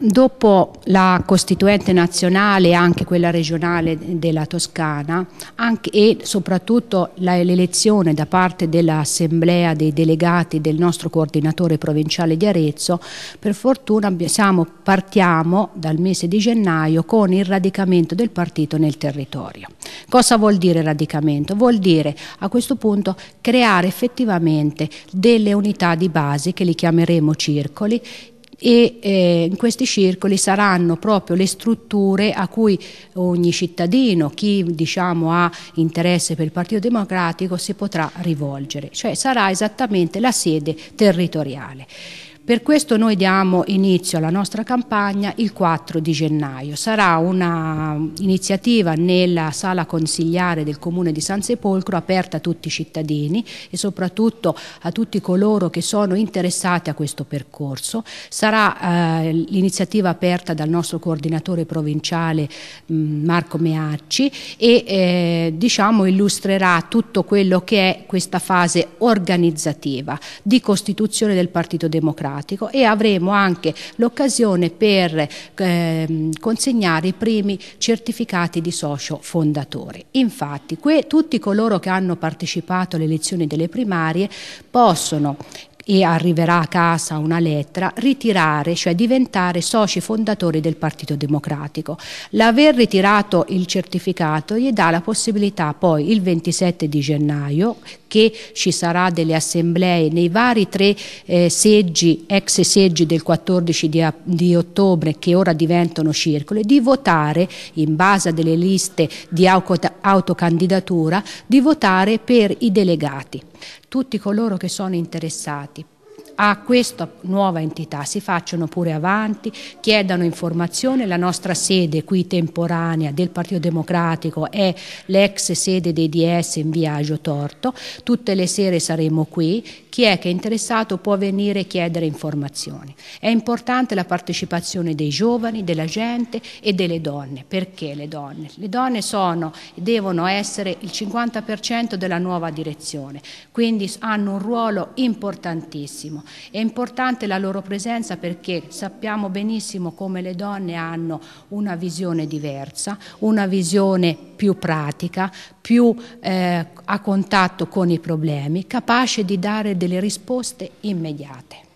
dopo la Costituente nazionale e anche quella regionale della Toscana anche, e soprattutto l'elezione da parte dell'Assemblea dei delegati del nostro coordinatore provinciale di Arezzo, per fortuna siamo, partiamo dal mese di gennaio con il radicamento del partito nel territorio. Cosa vuol dire radicamento? Vuol dire a questo punto creare effettivamente delle unità di base che li chiameremo circoli e eh, in questi circoli saranno proprio le strutture a cui ogni cittadino, chi diciamo, ha interesse per il Partito Democratico si potrà rivolgere, cioè sarà esattamente la sede territoriale. Per questo noi diamo inizio alla nostra campagna il 4 di gennaio. Sarà un'iniziativa nella sala consigliare del Comune di San Sepolcro aperta a tutti i cittadini e soprattutto a tutti coloro che sono interessati a questo percorso. Sarà eh, l'iniziativa aperta dal nostro coordinatore provinciale mh, mm, Marco Meacci e eh, diciamo illustrerà tutto quello che è questa fase organizzativa di costituzione del Partito Democratico automatico e avremo anche l'occasione per eh, consegnare i primi certificati di socio fondatore. Infatti que, tutti coloro che hanno partecipato alle elezioni delle primarie possono e arriverà a casa una lettera, ritirare, cioè diventare soci fondatori del Partito Democratico. L'aver ritirato il certificato gli dà la possibilità poi il 27 di gennaio, che ci sarà delle assemblee nei vari tre eh, seggi, ex seggi del 14 di, di, ottobre che ora diventano circoli, di votare in base a delle liste di autocandidatura, di votare per i delegati, tutti coloro che sono interessati a questa nuova entità, si facciano pure avanti, chiedano informazioni, la nostra sede qui temporanea del Partito Democratico è l'ex sede dei DS in via Agio Torto, tutte le sere saremo qui, chi è che è interessato può venire e chiedere informazioni. È importante la partecipazione dei giovani, della gente e delle donne, perché le donne? Le donne sono, devono essere il 50% della nuova direzione, quindi hanno un ruolo importantissimo. È importante la loro presenza perché sappiamo benissimo come le donne hanno una visione diversa, una visione più pratica, più eh, a contatto con i problemi, capace di dare delle risposte immediate.